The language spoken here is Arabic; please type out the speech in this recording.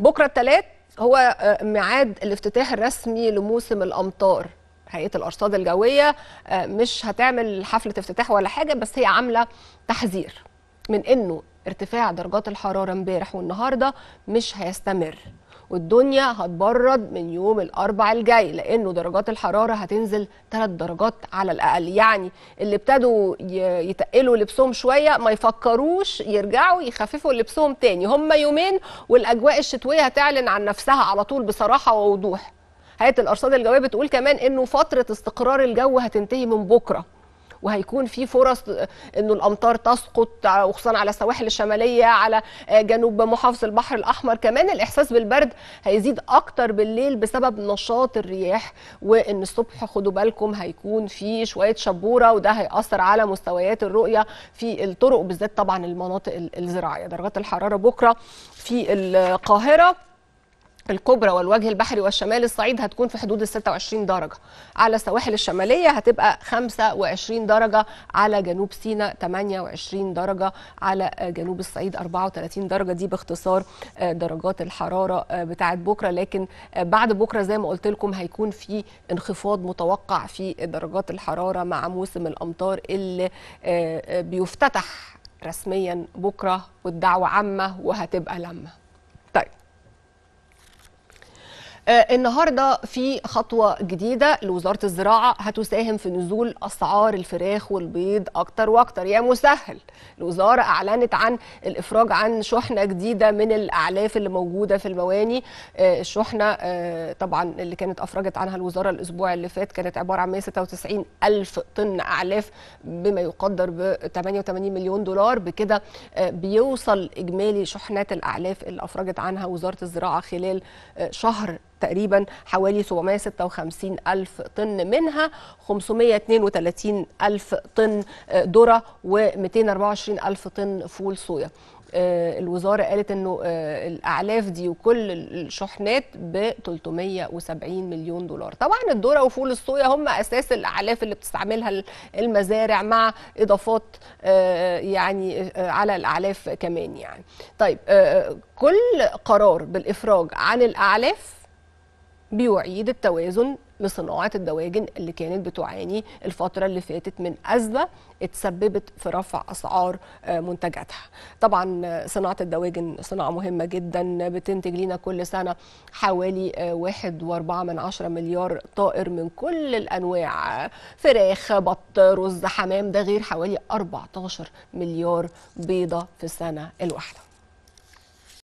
بكره الثلاث هو آه، ميعاد الافتتاح الرسمي لموسم الامطار هيئه الارصاد الجويه آه، مش هتعمل حفله افتتاح ولا حاجه بس هي عامله تحذير من انه ارتفاع درجات الحراره امبارح والنهارده مش هيستمر والدنيا هتبرد من يوم الاربع الجاي لانه درجات الحراره هتنزل ثلاث درجات على الاقل يعني اللي ابتدوا يتقلوا لبسهم شويه ما يفكروش يرجعوا يخففوا لبسهم تاني هم يومين والاجواء الشتويه هتعلن عن نفسها على طول بصراحه ووضوح هيئه الارصاد الجويه بتقول كمان انه فتره استقرار الجو هتنتهي من بكره وهيكون في فرص آه، انه الامطار تسقط آه، وخصوصا على السواحل الشماليه على آه، جنوب محافظ البحر الاحمر كمان الاحساس بالبرد هيزيد اكتر بالليل بسبب نشاط الرياح وان الصبح خدوا بالكم هيكون في شويه شبوره وده هياثر على مستويات الرؤيه في الطرق بالذات طبعا المناطق الزراعيه درجات الحراره بكره في القاهره الكبرى والوجه البحري والشمال الصعيد هتكون في حدود ال 26 درجه على السواحل الشماليه هتبقى 25 درجه على جنوب سيناء 28 درجه على جنوب الصعيد 34 درجه دي باختصار آه، درجات الحراره آه، بتاعه بكره لكن آه، بعد بكره زي ما قلت لكم هيكون في انخفاض متوقع في درجات الحراره مع موسم الامطار اللي بيفتتح رسميا بكره والدعوه عامه وهتبقى لمه طيب آه، النهارده في خطوه جديده لوزاره الزراعه هتساهم في نزول اسعار الفراخ والبيض اكتر واكتر يا مسهل الوزاره اعلنت عن الافراج عن شحنه جديده من الاعلاف اللي موجوده في المواني آه، الشحنه آه، طبعا اللي كانت افرجت عنها الوزاره الاسبوع اللي فات كانت عباره عن 196 الف طن اعلاف بما يقدر ب 88 مليون دولار بكده بيوصل اجمالي شحنات الاعلاف اللي افرجت عنها وزاره الزراعه خلال شهر تقريبا حوالي 756 ألف طن منها 532 ألف طن آه، ذرة و224 ألف طن فول صويا آه، الوزاره قالت انه آه، الاعلاف دي وكل الشحنات ب 370 مليون دولار طبعا الذره وفول الصويا هم اساس الاعلاف اللي بتستعملها المزارع مع اضافات يعني على الاعلاف كمان يعني طيب كل قرار بالافراج عن الاعلاف بيعيد التوازن لصناعة الدواجن اللي كانت بتعاني الفترة اللي فاتت من أزمة اتسببت في رفع أسعار آه، منتجاتها طبعا آه، صناعة الدواجن صناعة مهمة جدا بتنتج لنا كل سنة حوالي آه، واحد واربعة من عشرة مليار طائر من كل الأنواع فراخ بط رز حمام ده غير حوالي 14 مليار بيضة في السنة الواحدة